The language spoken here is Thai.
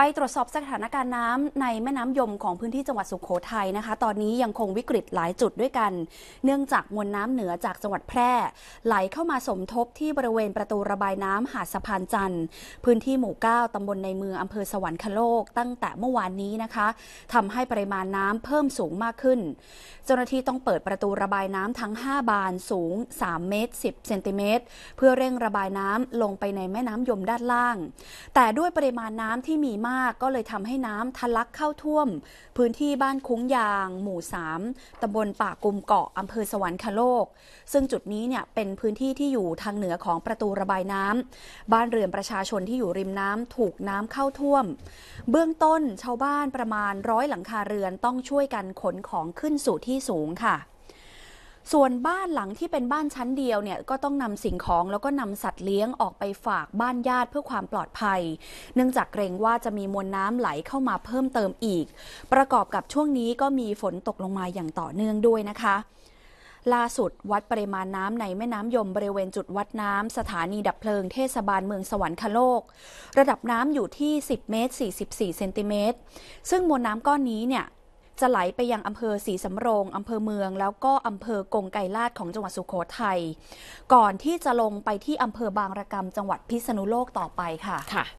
ไปตรวจสอบสถานการณ์น้ำในแม่น้ำยมของพื้นที่จังหวัดสุขโขทัยนะคะ ตอนนี้ยังคงวิกฤตหลายจุดด้วยกัน เนื่องจากมวลน้ำเหนือจากจังหวัดแพร่ ไหลเข้ามาสมทบที่บริเวณประตูระบายน้ำหาดสะพานจันทร์ พื้นที่หมู่ 9 ตำบลในเมืองอำเภอสวรรคโลกตั้งแต่เมื่อวานนี้นะคะ ทำให้ปริมาณน้ำเพิ่มสูงมากขึ้น เจ้าหน้าที่ต้องเปิดประตูระบายน้ำทั้ง 5 บานสูง 3 เมตร 10 เซนติเมตรเพื่อเร่งระบายน้ำลงไปในแม่น้ำยมด้านล่าง แต่ด้วยปริมาณน้ำที่มีากก็เลยทำให้น้ำทะลักเข้าท่วม พื้นที่บ้านคุ้งยาง หมู่3ตำบลป่ากุมเกาะอำเภอสวรรคโลก ซึ่งจุดนี้เนี่ยเป็นพื้นที่ที่อยู่ทางเหนือของประตูระบายน้ำบ้านเรือนประชาชนที่อยู่ริมน้ำถูกน้ำเข้าท่วม เบื้องต้นชาวบ้านประมาณร้อยหลังคาเรือนต้องช่วยกันขนของขึ้นสู่ที่สูงค่ะส่วนบ้านหลังที่เป็นบ้านชั้นเดียว เนี่ย ก็ต้องนำสิ่งของแล้วก็นำสัตว์เลี้ยงออกไปฝากบ้านญาติเพื่อความปลอดภัย เนื่องจากเกรงว่าจะมีมวลน้ำไหลเข้ามาเพิ่มเติมอีก ประกอบกับช่วงนี้ก็มีฝนตกลงมาอย่างต่อเนื่องด้วยนะคะ ล่าสุดวัดปริมาณน้ำในแม่น้ำยมบริเวณจุดวัดน้ำสถานีดับเพลิงเทศบาลเมืองสวรรคโลก ระดับน้ำอยู่ที่ 10 เมตร44เซนติเมตรซึ่งมวลน้ำก้อนนี้เนี่ยจะไหลไปยังอำเภอศรีสำโรง อำเภอเมือง แล้วก็อำเภอกงไกรลาดของจังหวัดสุโขทัยก่อนที่จะลงไปที่อำเภอบางระกำจังหวัดพิษณุโลกต่อไปค่ะค่ะ